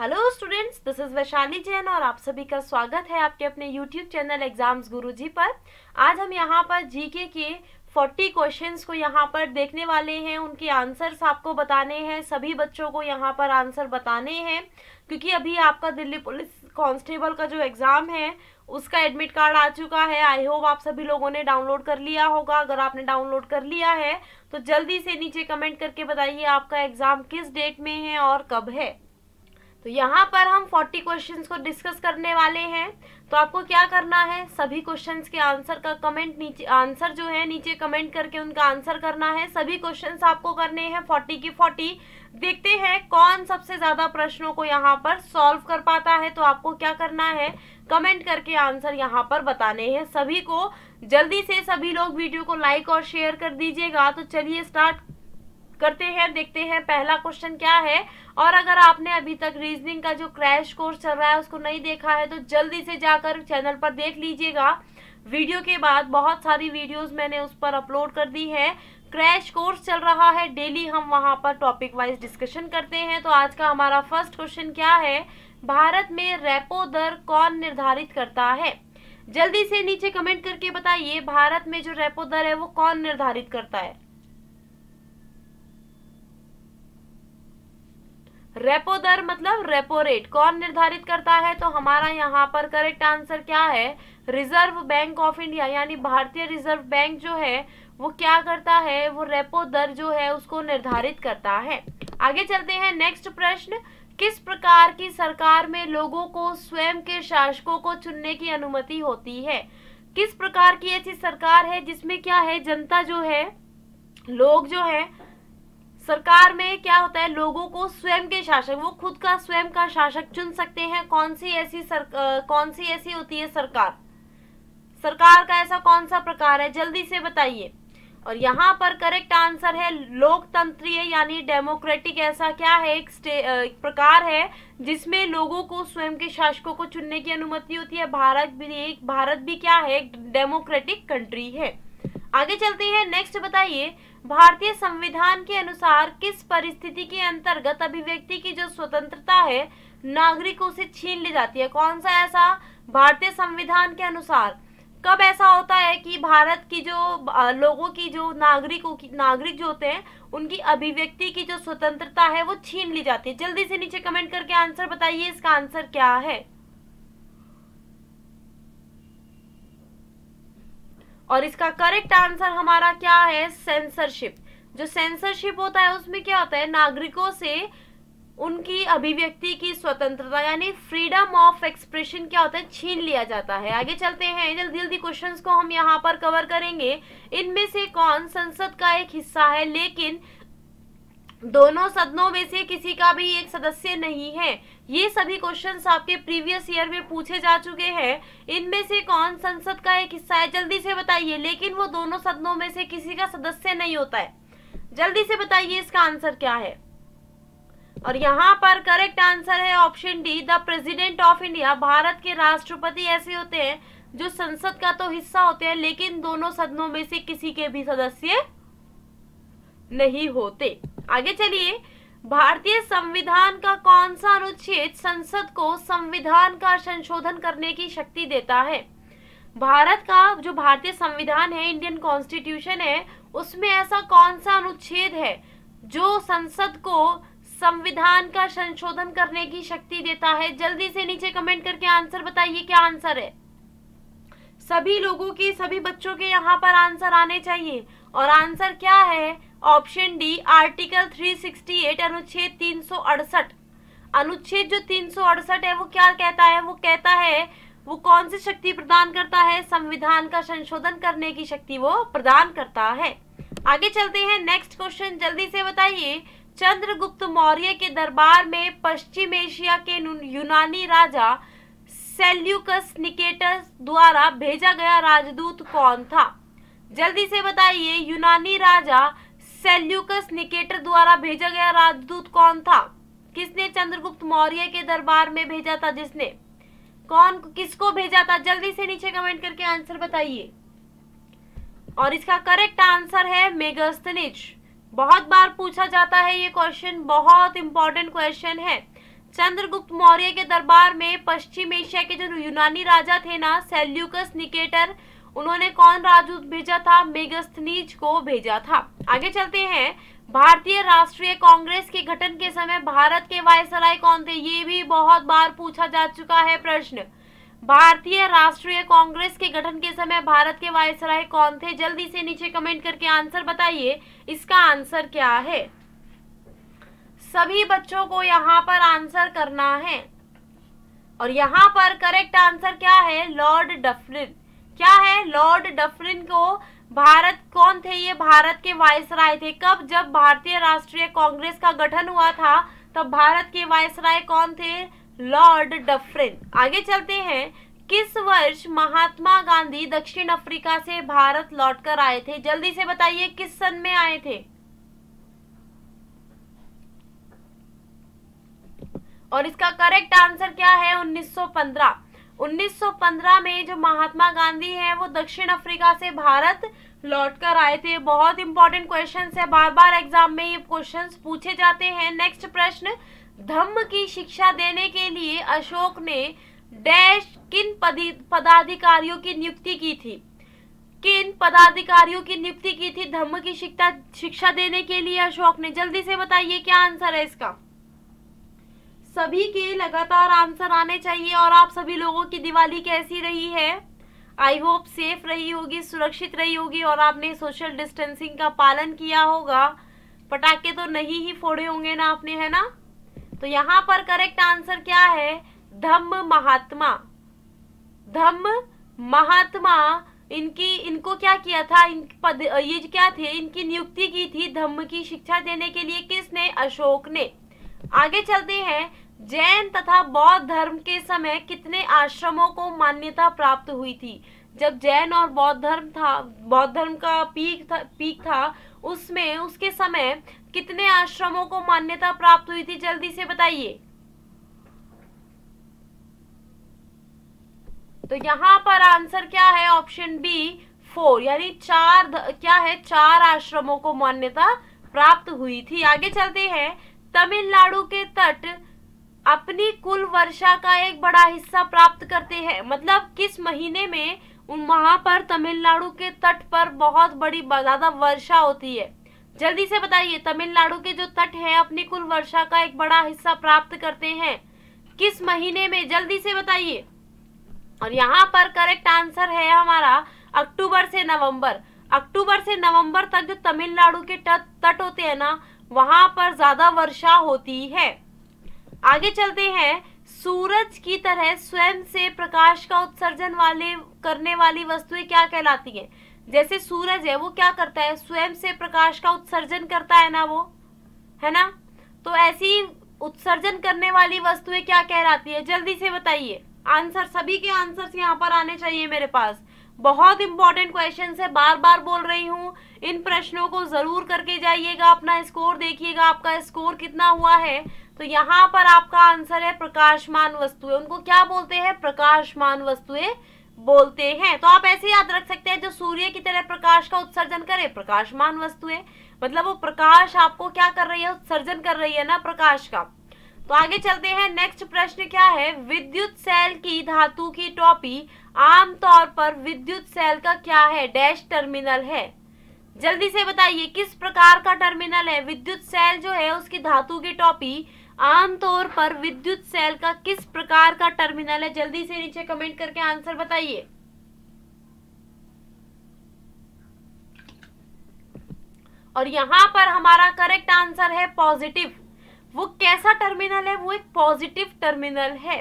hello students this is Vaishali Jain और आप सभी का स्वागत है आपके अपने यूट्यूब चैनल एग्जाम्स गुरुजी पर आज हम यहाँ पर जीके के 40 क्वेश्चंस को यहाँ पर देखने वाले हैं उनके आंसर्स आपको बताने हैं सभी बच्चों को यहाँ पर आंसर बताने हैं क्योंकि अभी आपका दिल्ली पुलिस कांस्टेबल का जो एग्ज़ाम है उसका एडमिट कार्ड आ चुका है आई होप आप सभी लोगों ने डाउनलोड कर लिया होगा अगर आपने डाउनलोड कर लिया है तो जल्दी से नीचे कमेंट करके बताइए आपका एग्ज़ाम किस डेट में है और कब है तो यहाँ पर हम 40 क्वेश्चंस को डिस्कस करने वाले हैं तो आपको क्या करना है सभी क्वेश्चंस के आंसर का कमेंट नीचे आंसर जो है नीचे कमेंट करके उनका आंसर करना है सभी क्वेश्चंस आपको करने हैं 40 की 40 देखते हैं कौन सबसे ज़्यादा प्रश्नों को यहाँ पर सॉल्व कर पाता है तो आपको क्या करना है कमेंट करके आंसर यहाँ पर बताने हैं सभी को जल्दी से सभी लोग वीडियो को लाइक और शेयर कर दीजिएगा तो चलिए स्टार्ट करते हैं देखते हैं पहला क्वेश्चन क्या है और अगर आपने अभी तक रीजनिंग का जो क्रैश कोर्स चल रहा है उसको नहीं देखा है तो जल्दी से जाकर चैनल पर देख लीजिएगा वीडियो के बाद बहुत सारी वीडियोस मैंने उस पर अपलोड कर दी है क्रैश कोर्स चल रहा है डेली हम वहाँ पर टॉपिक वाइज डिस्कशन करते हैं तो आज का हमारा फर्स्ट क्वेश्चन क्या है भारत में रेपो दर कौन निर्धारित करता है जल्दी से नीचे कमेंट करके बताइए भारत में जो रेपो दर है वो कौन निर्धारित करता है रेपो दर मतलब रेपो रेट कौन निर्धारित करता है तो हमारा यहाँ पर करेक्ट आंसर क्या है रिजर्व बैंक ऑफ इंडिया यानी भारतीय रिजर्व बैंक जो है वो क्या करता है वो रेपो दर जो है उसको निर्धारित करता है आगे चलते हैं नेक्स्ट प्रश्न किस प्रकार की सरकार में लोगों को स्वयं के शासकों को चुनने की अनुमति होती है किस प्रकार की ऐसी सरकार है जिसमें क्या है जनता जो है लोग जो है सरकार में क्या होता है लोगों को स्वयं के शासक वो खुद का स्वयं का शासक चुन सकते हैं कौन सी ऐसी सर, आ, कौन सी ऐसी होती है सरकार सरकार का ऐसा कौन सा प्रकार है जल्दी से बताइए और यहाँ पर करेक्ट आंसर है लोकतंत्रीय यानी डेमोक्रेटिक ऐसा क्या है एक, एक प्रकार है जिसमें लोगों को स्वयं के शासकों को चुनने की अनुमति होती है भारत भी एक भारत भी क्या है एक डेमोक्रेटिक कंट्री है आगे चलते हैं नेक्स्ट बताइए भारतीय संविधान के अनुसार किस परिस्थिति के अंतर्गत अभिव्यक्ति की जो स्वतंत्रता है नागरिक उसे छीन ली जाती है कौन सा ऐसा भारतीय संविधान के अनुसार कब ऐसा होता है कि भारत की जो लोगों की जो नागरिकों की नागरिक जो होते हैं उनकी अभिव्यक्ति की जो स्वतंत्रता है वो छीन ली जाती है जल्दी से नीचे कमेंट करके आंसर बताइए इसका आंसर क्या है और इसका करेक्ट आंसर हमारा क्या है सेंसरशिप जो सेंसरशिप होता है उसमें क्या होता है नागरिकों से उनकी अभिव्यक्ति की स्वतंत्रता यानी फ्रीडम ऑफ एक्सप्रेशन क्या होता है छीन लिया जाता है आगे चलते हैं जल्दी जल्दी क्वेश्चंस को हम यहाँ पर कवर करेंगे इनमें से कौन संसद का एक हिस्सा है लेकिन दोनों सदनों में से किसी का भी एक सदस्य नहीं है ये सभी क्वेश्चंस आपके प्रीवियस ईयर में पूछे जा चुके हैं इनमें से कौन संसद का एक हिस्सा है जल्दी से बताइए लेकिन वो दोनों सदनों में से किसी का सदस्य नहीं होता है जल्दी से बताइए इसका आंसर क्या है और यहाँ पर करेक्ट आंसर है option D the president of India Bharat के राष्ट्रपति ऐसे होते हैं जो संसद का तो हिस्सा होते हैं लेकिन दोनों सदनों में से किसी के भी सदस्य नहीं होते आगे चलिए भारतीय संविधान का कौन सा अनुच्छेद संसद को संविधान का संशोधन करने की शक्ति देता है भारत का जो भारतीय संविधान है इंडियन कॉन्स्टिट्यूशन है उसमें ऐसा कौन सा अनुच्छेद है जो संसद को संविधान का संशोधन करने की शक्ति देता है जल्दी से नीचे कमेंट करके आंसर बताइए क्या आंसर है सभी लोगों के सभी बच्चों के यहाँ पर आंसर आने चाहिए और आंसर क्या है ऑप्शन डी आर्टिकल 368 अनुच्छेद 368 अनुच्छेद जो 368 है वो क्या कहता है वो कहता है वो कौन सी शक्ति प्रदान करता है संविधान का संशोधन करने की शक्ति वो प्रदान करता है आगे चलते हैं नेक्स्ट क्वेश्चन जल्दी से बताइए चंद्रगुप्त मौर्य के दरबार में पश्चिम एशिया के यूनानी राजा सेल्यूकस निकेटस द्वारा भेजा गया राजदूत कौन था जल्दी से बताइए यूनानी राजा सेल्यूकस निकेटर द्वारा भेजा गया राजदूत कौन था किसने चंद्रगुप्त मौर्य के दरबार में भेजा था जिसने कौन किसको भेजा था जल्दी से नीचे कमेंट करके आंसर बताइए और इसका करेक्ट आंसर है मेगस्तनिज बहुत बार पूछा जाता है ये क्वेश्चन बहुत इंपॉर्टेंट क्वेश्चन है चंद्रगुप्त मौर्य के दरबार में पश्चिम एशिया के जो यूनानी राजा थे ना सेल्यूकस निकेटर उन्होंने कौन राजदूत भेजा था मेगस्थनीज को भेजा था आगे चलते हैं भारतीय राष्ट्रीय कांग्रेस के गठन के समय भारत के वायसराय कौन थे ये भी बहुत बार पूछा जा चुका है प्रश्न भारतीय राष्ट्रीय कांग्रेस के गठन के समय भारत के वायसराय कौन थे जल्दी से नीचे कमेंट करके आंसर बताइए इसका आंसर क्या है सभी बच्चों को यहाँ पर आंसर करना है और यहाँ पर करेक्ट आंसर क्या है लॉर्ड डफरिन क्या है लॉर्ड डफरिन को भारत कौन थे ये भारत के वायसराय थे कब जब भारतीय राष्ट्रीय कांग्रेस का गठन हुआ था तब भारत के वायसराय कौन थे लॉर्ड डफरिन आगे चलते हैं किस वर्ष महात्मा गांधी दक्षिण अफ्रीका से भारत लौटकर आए थे जल्दी से बताइए किस सन में आए थे और इसका करेक्ट आंसर क्या है 1915 1915 में जो महात्मा गांधी हैं वो दक्षिण अफ्रीका से भारत लौटकर आए थे बहुत इंपॉर्टेंट क्वेश्चन है बार बार एग्जाम में ये क्वेश्चन पूछे जाते हैं नेक्स्ट प्रश्न धम्म की शिक्षा देने के लिए अशोक ने डैश किन पदाधिकारियों की नियुक्ति की थी किन पदाधिकारियों की नियुक्ति की थी धम्म की शिक्षा शिक्षा देने के लिए अशोक ने जल्दी से बताइए क्या आंसर है इसका सभी के लगातार आंसर आने चाहिए और आप सभी लोगों की दिवाली कैसी रही है आई होप सेफ रही होगी सुरक्षित रही होगी और आपने सोशल डिस्टेंसिंग का पालन किया होगा पटाखे तो नहीं ही फोड़े होंगे ना आपने है ना तो यहाँ पर करेक्ट आंसर क्या है धम्म महात्मा धम्म महात्मा इनकी इनको क्या किया था इन पद ये क्या थे इनकी नियुक्ति की थी धम्म की शिक्षा देने के लिए किसने अशोक ने आगे चलते हैं जैन तथा बौद्ध धर्म के समय कितने आश्रमों को मान्यता प्राप्त हुई थी जब जैन और बौद्ध धर्म था बौद्ध धर्म का पीक था पीक था उसमें उसके समय कितने आश्रमों को मान्यता प्राप्त हुई थी जल्दी से बताइए तो यहाँ पर आंसर क्या है ऑप्शन बी फोर यानी चार क्या है चार आश्रमों को मान्यता प्राप्त हुई थी आगे चलते हैं तमिलनाडु के तट अपनी कुल वर्षा का एक बड़ा हिस्सा प्राप्त करते हैं मतलब किस महीने में वहां पर तमिलनाडु के तट पर बहुत बड़ी ज्यादा वर्षा होती है जल्दी से बताइए तमिलनाडु के जो तट है अपनी कुल वर्षा का एक बड़ा हिस्सा प्राप्त करते हैं किस महीने में जल्दी से बताइए और यहाँ पर करेक्ट आंसर है हमारा अक्टूबर से नवंबर अक्टूबर से नवंबर तक जो तमिलनाडु के तट तट होते हैं ना वहां पर ज्यादा वर्षा होती है आगे चलते हैं सूरज की तरह स्वयं से प्रकाश का उत्सर्जन वाले करने वाली वस्तुएं क्या कहलाती है जैसे सूरज है वो क्या करता है स्वयं से प्रकाश का उत्सर्जन करता है ना वो है ना तो ऐसी उत्सर्जन करने वाली वस्तुएं क्या कहलाती है जल्दी से बताइए आंसर सभी के आंसर यहाँ पर आने चाहिए मेरे पास बहुत इंपॉर्टेंट क्वेश्चन है बार बार बोल रही हूँ इन प्रश्नों को जरूर करके जाइएगा अपना स्कोर देखिएगा आपका स्कोर कितना हुआ है तो यहाँ पर आपका आंसर है प्रकाशमान वस्तुएं उनको क्या बोलते हैं प्रकाशमान वस्तुएं बोलते हैं तो आप ऐसे याद रख सकते हैं जो सूर्य की तरह प्रकाश का उत्सर्जन करे प्रकाशमान वस्तुएं मतलब वो प्रकाश आपको क्या कर रही है उत्सर्जन कर रही है ना प्रकाश का तो आगे चलते हैं नेक्स्ट प्रश्न क्या है विद्युत सेल की धातु की टॉपी आमतौर पर विद्युत सेल का क्या है डैश टर्मिनल है जल्दी से बताइए किस प्रकार का टर्मिनल है विद्युत सेल जो है उसकी धातु की टॉपी आमतौर पर विद्युत सेल का किस प्रकार का टर्मिनल है जल्दी से नीचे कमेंट करके आंसर बताइए और यहां पर हमारा करेक्ट आंसर है पॉजिटिव वो कैसा टर्मिनल है वो एक पॉजिटिव टर्मिनल है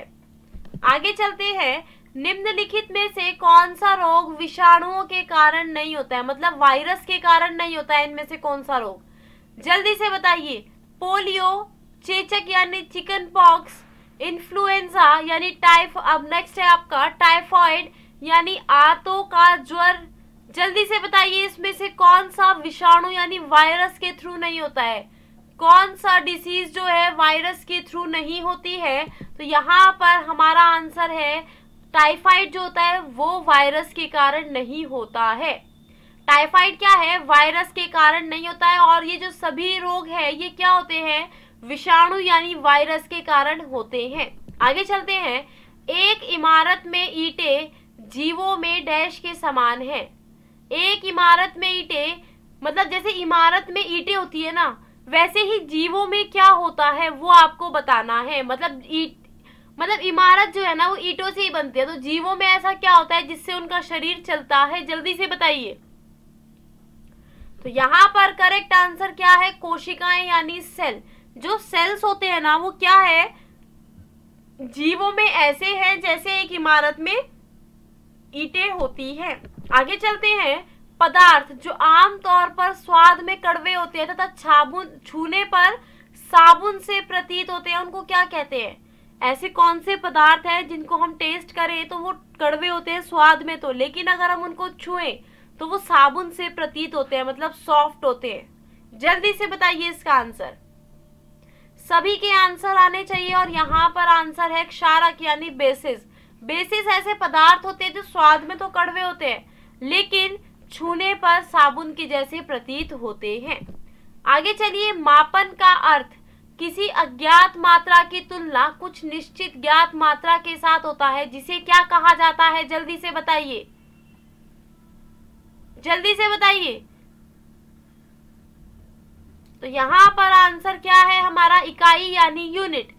आगे चलते हैं निम्नलिखित में से कौन सा रोग विषाणुओं के कारण नहीं होता है मतलब वायरस के कारण नहीं होता है इनमें से कौन सा रोग जल्दी से बताइए पोलियो चेचक यानी चिकन पॉक्स इन्फ्लुएंजा यानी टाइफ अब नेक्स्ट है आपका टाइफॉइड यानी आतों का ज्वर जल्दी से बताइए इसमें से कौन सा विषाणु यानी वायरस के थ्रू नहीं होता है कौन सा डिसीज जो है वायरस के थ्रू नहीं होती है तो यहाँ पर हमारा आंसर है टाइफाइड जो होता है वो वायरस के कारण नहीं होता है टाइफाइड क्या है वायरस के कारण नहीं होता है और ये जो सभी रोग है ये क्या होते हैं विषाणु यानी वायरस के कारण होते हैं आगे चलते हैं एक इमारत में ईटे जीवों में डैश के समान है एक इमारत में ईटे मतलब जैसे इमारत में ईटे होती है ना वैसे ही जीवों में क्या होता है वो आपको बताना है मतलब ईट मतलब इमारत जो है ना वो ईटों से ही बनती है तो जीवों में ऐसा क्या होता है जिससे उनका शरीर चलता है जल्दी से बताइए तो यहां पर करेक्ट आंसर क्या है कोशिकाएं यानी सेल जो सेल्स होते हैं ना वो क्या है जीवों में ऐसे हैं जैसे एक इमारत में ईटे होती हैं आगे चलते हैं पदार्थ जो आमतौर पर स्वाद में कड़वे होते हैं तथा छाबुन छूने पर साबुन से प्रतीत होते हैं उनको क्या कहते हैं ऐसे कौन से पदार्थ हैं जिनको हम टेस्ट करें तो वो कड़वे होते हैं स्वाद में तो लेकिन अगर हम उनको छुएं तो वो साबुन से प्रतीत होते हैं मतलब सॉफ्ट होते हैं जल्दी से बताइए इसका आंसर सभी के आंसर आने चाहिए और यहाँ पर आंसर है क्षारक यानी बेसिस बेसिस ऐसे पदार्थ होते हैं जो स्वाद में तो कड़वे होते हैं लेकिन छूने पर साबुन के जैसे प्रतीत होते हैं आगे चलिए मापन का अर्थ किसी अज्ञात मात्रा की तुलना कुछ निश्चित ज्ञात मात्रा के साथ होता है जिसे क्या कहा जाता है जल्दी से बताइए जल्दी से बताइए तो यहाँ पर आंसर क्या है हमारा इकाई यानी यूनिट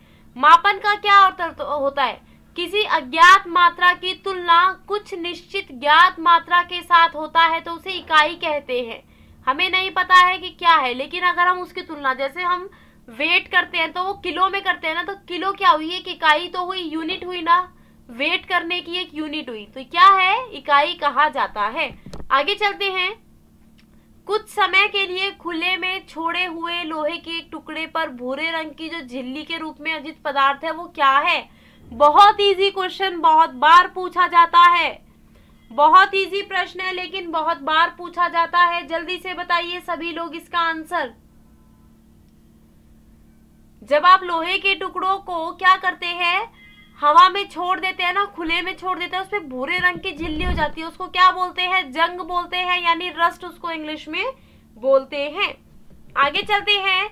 मापन का क्या होता है किसी अज्ञात मात्रा की तुलना कुछ निश्चित ज्ञात मात्रा के साथ होता है तो उसे इकाई कहते हैं हमें नहीं पता है कि क्या है लेकिन अगर हम उसकी तुलना जैसे हम वेट करते हैं तो वो किलो में करते हैं ना तो किलो क्या हुई एक इकाई तो हुई यूनिट हुई ना वेट करने की एक यूनिट हुई तो क्या है इकाई कहा जाता है आगे चलते हैं कुछ समय के लिए खुले में छोड़े हुए लोहे के एक टुकड़े पर भूरे रंग की जो झिल्ली के रूप में अर्जित पदार्थ है वो क्या है बहुत इजी क्वेश्चन बहुत बार पूछा जाता है बहुत इजी प्रश्न है लेकिन बहुत बार पूछा जाता है जल्दी से बताइए सभी लोग इसका आंसर जब आप लोहे के टुकड़ों को क्या करते हैं हवा में छोड़ देते हैं ना खुले में छोड़ देते हैं उसमें भूरे रंग की झिल्ली हो जाती है उसको क्या बोलते हैं जंग बोलते हैं यानी रस्ट उसको इंग्लिश में बोलते हैं आगे चलते हैं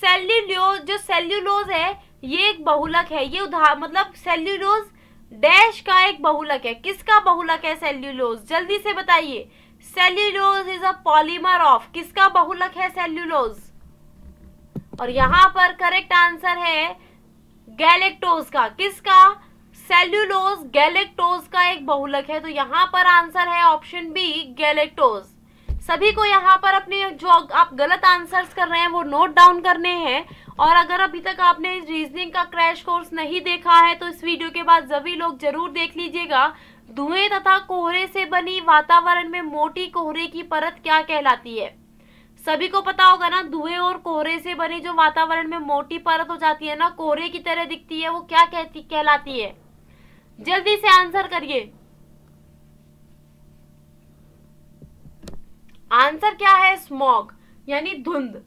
सेल्यूलोज जो सेल्यूलोज है ये एक बहुलक है ये उदाहरण मतलब सेल्यूलोज डैश का एक बहुलक है किसका बहुलक है सेल्यूलोज जल्दी से बताइए cellulose is a polymer of किसका बहुलक है सेल्यूलोज और यहाँ पर करेक्ट आंसर है गैलेक्टोज का किसका सेल्यूलोज गैलेक्टोज का एक बहुलक है तो यहाँ पर आंसर है ऑप्शन बी गैलेक्टोज सभी को यहाँ पर अपने जो आप गलत आंसर्स कर रहे हैं वो नोट डाउन करने हैं और अगर अभी तक आपने रीजनिंग का क्रैश कोर्स नहीं देखा है तो इस वीडियो के बाद सभी लोग जरूर देख लीजिएगा धुएं तथा कोहरे से बनी वातावरण में मोटी कोहरे की परत क्या कहलाती है सभी को पता होगा ना धुएं और कोहरे से बनी जो वातावरण में मोटी परत हो जाती है ना कोहरे की तरह दिखती है वो क्या कहती कहलाती है जल्दी से आंसर करिए आंसर क्या है स्मॉग यानी धुंध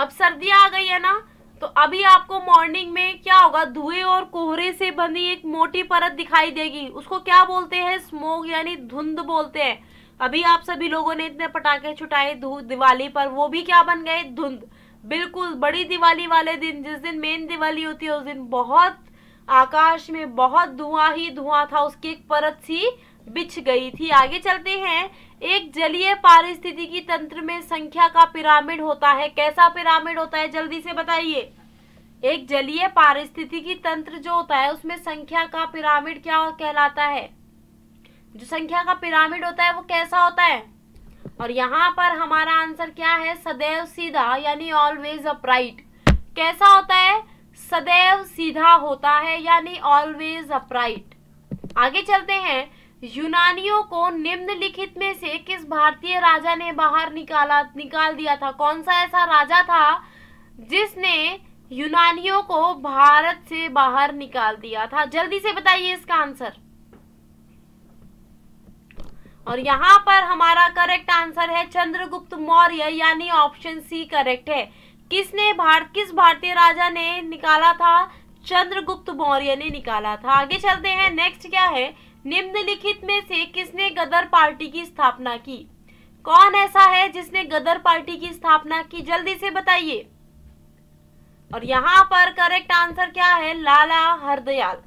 अब सर्दियां आ गई है ना तो अभी आपको मॉर्निंग में क्या होगा धुएं और कोहरे से बनी एक मोटी परत दिखाई देगी उसको क्या बोलते हैं स्मोक यानी धुंध बोलते हैं अभी आप सभी लोगों ने इतने पटाखे छुटाए दिवाली पर वो भी क्या बन गए धुंध बिल्कुल बड़ी दिवाली वाले दिन जिस दिन मेन दिवाली होती है उस दिन बहुत आकाश में बहुत धुआं ही धुआं था उसकी एक परत सी बिछ गई थी आगे चलते हैं एक जलीय पारिस्थितिकी तंत्र में संख्या का पिरामिड होता है कैसा पिरामिड होता है जल्दी से बताइए एक जलीय पारिस्थितिकी तंत्र जो होता है उसमें संख्या का पिरामिड क्या कहलाता है जो संख्या का पिरामिड होता है वो कैसा होता है और यहाँ पर हमारा आंसर क्या है सदैव सीधा यानी ऑलवेज अपराइट कैसा होता है सदैव सीधा होता है यानी ऑलवेज अपराइट आगे चलते हैं यूनानियों को निम्नलिखित में से किस भारतीय राजा ने बाहर निकाला निकाल दिया था कौन सा ऐसा राजा था जिसने यूनानियों को भारत से बाहर निकाल दिया था जल्दी से बताइए इसका आंसर और यहाँ पर हमारा करेक्ट आंसर है चंद्रगुप्त मौर्य यानी ऑप्शन सी करेक्ट है किसने भारत किस भारतीय राजा ने निकाला था चंद्रगुप्त मौर्य ने निकाला था आगे चलते हैं नेक्स्ट क्या है निम्नलिखित में से किसने गदर पार्टी की स्थापना की कौन ऐसा है जिसने गदर पार्टी की स्थापना की जल्दी से बताइए और यहाँ पर करेक्ट आंसर क्या है लाला हरदयाल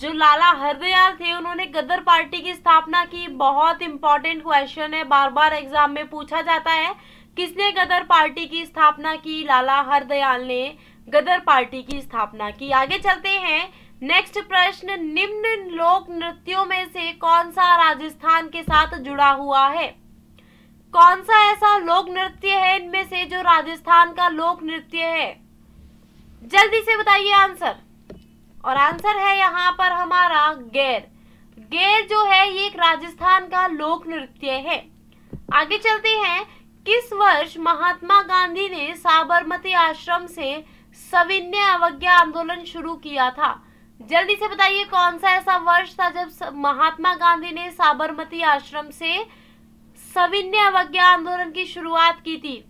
जो लाला हरदयाल थे उन्होंने गदर पार्टी की स्थापना की बहुत इंपॉर्टेंट क्वेश्चन है बार बार एग्जाम में पूछा जाता है किसने गदर पार्टी की स्थापना की लाला हरदयाल ने गदर पार्टी की स्थापना की आगे चलते हैं नेक्स्ट प्रश्न निम्न लोक नृत्यों में से कौन सा राजस्थान के साथ जुड़ा हुआ है कौन सा ऐसा लोक नृत्य है इनमें से जो राजस्थान का लोक नृत्य है जल्दी से बताइए आंसर और आंसर है यहाँ पर हमारा गैर गैर जो है ये एक राजस्थान का लोक नृत्य है आगे चलते हैं किस वर्ष महात्मा गांधी ने साबरमती आश्रम से सविनय अवज्ञा आंदोलन शुरू किया था जल्दी से बताइए कौन सा ऐसा वर्ष था जब महात्मा गांधी ने साबरमती आश्रम से सविनय अवज्ञा आंदोलन की शुरुआत की थी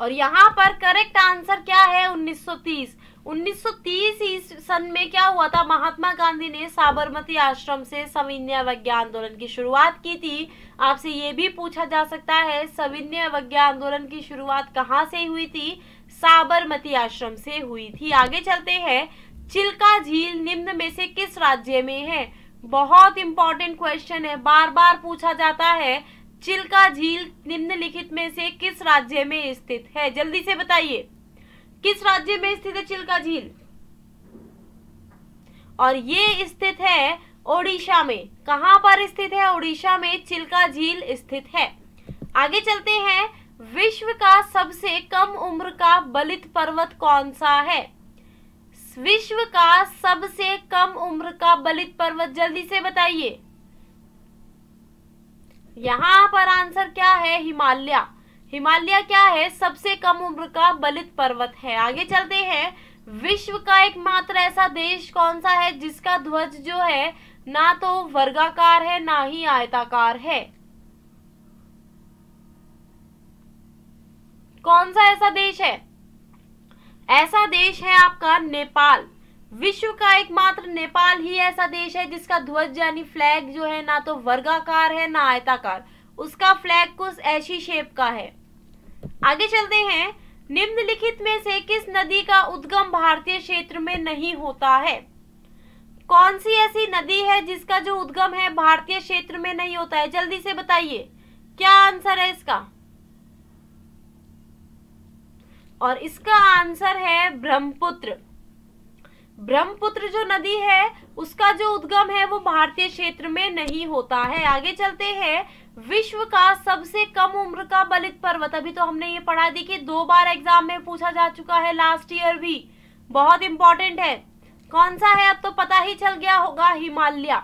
और यहाँ पर करेक्ट आंसर क्या है 1930 1930 सन में क्या हुआ था महात्मा गांधी ने साबरमती आश्रम से सविनय अवज्ञा आंदोलन की शुरुआत की थी आपसे ये भी पूछा जा सकता है सविनय अवज्ञा आंदोलन की शुरुआत कहाँ से हुई थी साबरमती आश्रम से हुई थी आगे चलते हैं चिल्का झील निम्न में से किस राज्य में है बहुत इंपॉर्टेंट क्वेश्चन है बार बार पूछा जाता है चिल्का झील निम्नलिखित में से किस राज्य में स्थित है जल्दी से बताइए किस राज्य में स्थित है चिल्का झील और ये स्थित है ओडिशा में कहां पर स्थित है ओडिशा में चिल्का झील स्थित है आगे चलते हैं विश्व का सबसे कम उम्र का बलित पर्वत कौन सा है विश्व का सबसे कम उम्र का बलित पर्वत जल्दी से बताइए यहां पर आंसर क्या है हिमालया हिमालय क्या है सबसे कम उम्र का बलित पर्वत है आगे चलते हैं विश्व का एकमात्र ऐसा देश कौन सा है जिसका ध्वज जो है ना तो वर्गाकार है ना ही आयताकार है कौन सा ऐसा देश है ऐसा देश है आपका नेपाल विश्व का एकमात्र नेपाल ही ऐसा देश है जिसका ध्वज यानी फ्लैग जो है ना तो वर्गाकार है ना आयताकार उसका फ्लैग कुछ ऐसी शेप का है आगे चलते हैं निम्नलिखित में से किस नदी का उद्गम भारतीय क्षेत्र में नहीं होता है कौन सी ऐसी नदी है जिसका जो उद्गम है भारतीय क्षेत्र में नहीं होता है जल्दी से बताइए क्या आंसर है इसका और इसका आंसर है ब्रह्मपुत्र ब्रह्मपुत्र जो नदी है उसका जो उद्गम है वो भारतीय क्षेत्र में नहीं होता है आगे चलते हैं विश्व का सबसे कम उम्र का बलित पर्वत अभी तो हमने ये पढ़ा दी कि दो बार एग्जाम में पूछा जा चुका है लास्ट ईयर भी बहुत इंपॉर्टेंट है कौन सा है अब तो पता ही चल गया होगा हिमालय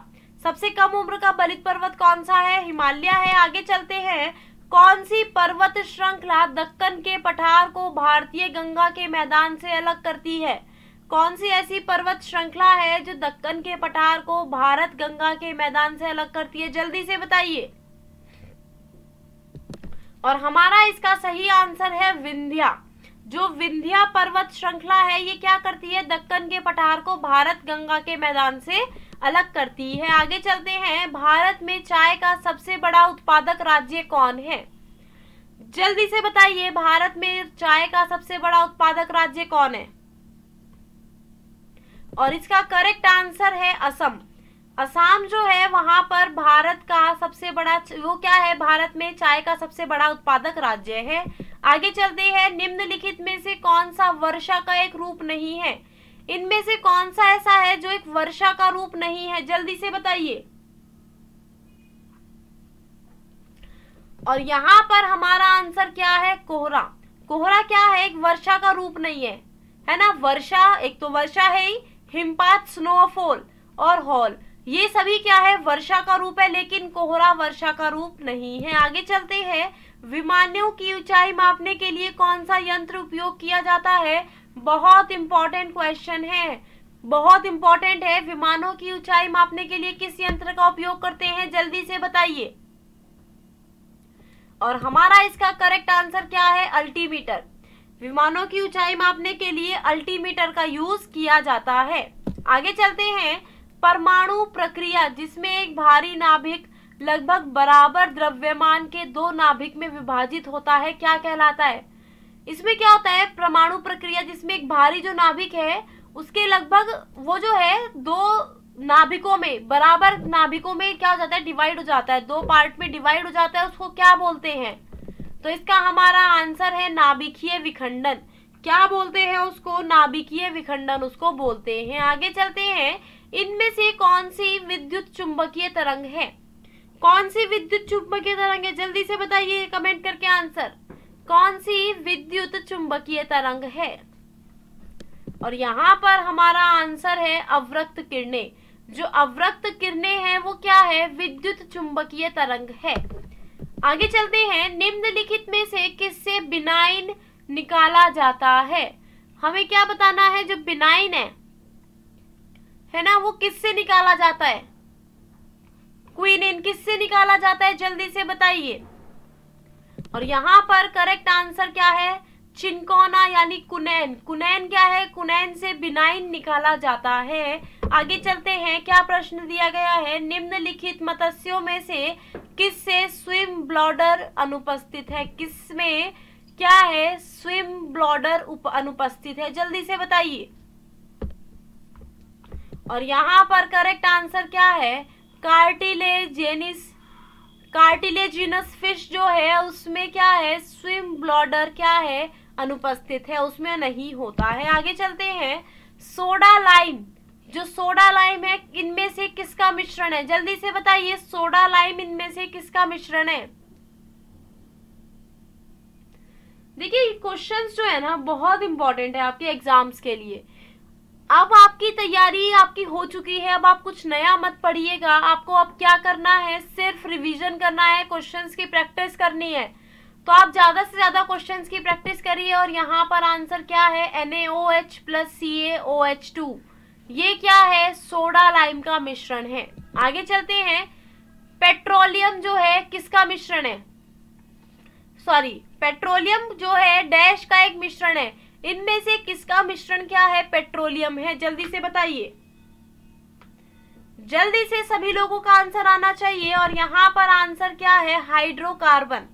सबसे कम उम्र का बलित पर्वत कौन सा है हिमालय है आगे चलते हैं कौन सी पर्वत श्रृंखला दक्कन के पठार को भारतीय गंगा के मैदान से अलग करती है कौन सी ऐसी पर्वत श्रृंखला है जो दक्कन के पठार को भारत गंगा के मैदान से अलग करती है जल्दी से बताइए और हमारा इसका सही आंसर है विंध्या जो विंध्या पर्वत श्रृंखला है ये क्या करती है दक्कन के पठार को भारत गंगा के मैदान से अलग करती है आगे चलते हैं भारत में चाय का सबसे बड़ा उत्पादक राज्य कौन है जल्दी से बताइए भारत में चाय का सबसे बड़ा उत्पादक राज्य कौन है और इसका करेक्ट आंसर है असम असम जो है वहां पर भारत का सबसे बड़ा वो क्या है भारत में चाय का सबसे बड़ा उत्पादक राज्य है आगे चलते हैं निम्नलिखित में से कौन सा वर्षा का एक रूप नहीं है इनमें से कौन सा ऐसा है जो एक वर्षा का रूप नहीं है जल्दी से बताइए और यहां पर हमारा आंसर क्या है कोहरा कोहरा क्या है एक वर्षा का रूप नहीं है है ना वर्षा एक तो वर्षा है ही हिमपात स्नोफॉल और हॉल ये सभी क्या है वर्षा का रूप है लेकिन कोहरा वर्षा का रूप नहीं है आगे चलते हैं विमानों की ऊंचाई मापने के लिए कौन सा यंत्र उपयोग किया जाता है बहुत इंपॉर्टेंट क्वेश्चन है बहुत इंपॉर्टेंट है विमानों की ऊंचाई मापने के लिए किस यंत्र का उपयोग करते हैं जल्दी से बताइए और हमारा इसका करेक्ट आंसर क्या है अल्टीमीटर विमानों की ऊंचाई मापने के लिए अल्टीमीटर का यूज किया जाता है आगे चलते हैं परमाणु प्रक्रिया जिसमें एक भारी नाभिक लगभग बराबर द्रव्यमान के दो नाभिक में विभाजित होता है क्या कहलाता है इसमें क्या होता है परमाणु प्रक्रिया जिसमें एक भारी जो नाभिक है उसके लगभग वो जो है दो नाभिकों में बराबर नाभिकों में क्या हो जाता है डिवाइड हो जाता है दो पार्ट में डिवाइड हो जाता है उसको क्या बोलते हैं तो इसका हमारा आंसर है नाभिकीय विखंडन क्या बोलते हैं उसको नाभिकीय विखंडन उसको बोलते हैं आगे चलते हैं इनमें से कौन सी विद्युत चुंबकीय तरंग है कौन सी विद्युत चुंबकीय तरंग है जल्दी से बताइए कमेंट करके आंसर कौन सी विद्युत चुंबकीय तरंग है और यहाँ पर हमारा आंसर है अवरक्त किरणें जो अवरक्त किरणें हैं वो क्या है विद्युत चुंबकीय तरंग है आगे चलते हैं निम्नलिखित में से किससे बिनाइन निकाला जाता है हमें क्या बताना है जो बिनाइन है है ना वो किससे निकाला जाता है क्वीन इन किससे निकाला जाता है जल्दी से बताइए और यहाँ पर करेक्ट आंसर क्या है चिनकोना यानी कुनैन कुनैन क्या है कुनैन से बिनाइन निकाला जाता है आगे चलते हैं क्या प्रश्न दिया गया है निम्नलिखित मत्स्यों में से किस से स्विम ब्लॉडर अनुपस्थित है किस में क्या है स्विम ब्लॉडर अनुपस्थित है जल्दी से बताइए और यहाँ पर करेक्ट आंसर क्या है कार्टिलेजेनिस कार्टिलेजिनस फिश जो है उसमें क्या है स्विम ब्लॉडर क्या है अनुपस्थित है उसमें नहीं होता है आगे चलते हैं सोडा लाइम जो सोडा लाइम है इनमें से किसका मिश्रण है जल्दी से बताइए सोडा लाइम इनमें से किसका मिश्रण है देखिए क्वेश्चंस जो है ना बहुत इंपॉर्टेंट है आपके एग्जाम्स के लिए अब आपकी तैयारी आपकी हो चुकी है अब आप कुछ नया मत पढ़िएगा आपको अब क्या करना है सिर्फ रिवीजन करना है क्वेश्चंस की प्रैक्टिस करनी है तो आप ज़्यादा से ज़्यादा क्वेश्चंस की प्रैक्टिस करिए और यहाँ पर आंसर क्या है N A O H plus C A O H two ये क्या है सोडा लाइम का मिश्रण है आगे चलते हैं पेट्रोलियम जो है किसका मिश्रण है सॉरी पेट्रोलियम जो है डैश का एक मिश्रण है इनमें से किसका मिश्रण क्या है पेट्रोलियम है जल्दी से बताइए जल्दी से सभी लोगों का आंसर आना चाहिए और यहाँ पर आंसर क्या है हाइड्रोकार्बन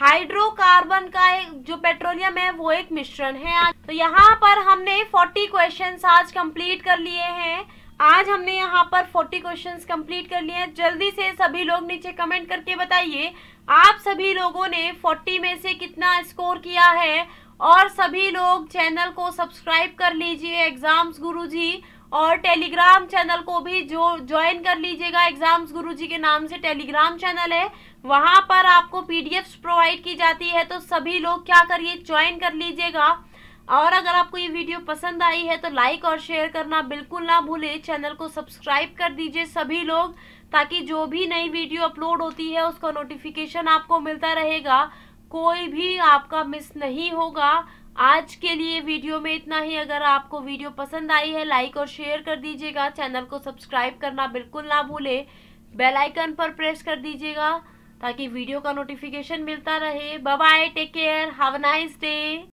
हाइड्रोकार्बन का एक जो पेट्रोलियम है वो एक मिश्रण है तो यहाँ पर हमने 40 क्वेश्चंस आज कंप्लीट कर लिए हैं आज हमने यहाँ पर 40 क्वेश्चंस कंप्लीट कर लिए हैं जल्दी से सभी लोग नीचे कमेंट करके बताइए आप सभी लोगों ने 40 में से कितना स्कोर किया है और सभी लोग चैनल को सब्सक्राइब कर लीजिए एग्जाम्स गुरुजी और टेलीग्राम चैनल को भी जो ज्वाइन कर लीजिएगा एग्जाम्स गुरुजी के नाम से टेलीग्राम चैनल है वहाँ पर आपको पीडीएफ्स प्रोवाइड की जाती है तो सभी लोग क्या करिए ज्वाइन कर लीजिएगा और अगर आपको ये वीडियो पसंद आई है तो लाइक और शेयर करना बिल्कुल ना भूले चैनल को सब्सक्राइब कर दीजिए सभी लोग ताकि जो भी नई वीडियो अपलोड होती है उसका नोटिफिकेशन आपको मिलता रहेगा कोई भी आपका मिस नहीं होगा आज के लिए वीडियो में इतना ही अगर आपको वीडियो पसंद आई है लाइक और शेयर कर दीजिएगा चैनल को सब्सक्राइब करना बिल्कुल ना भूले बेल आइकन पर प्रेस कर दीजिएगा ताकि वीडियो का नोटिफिकेशन मिलता रहे bye take care have nice day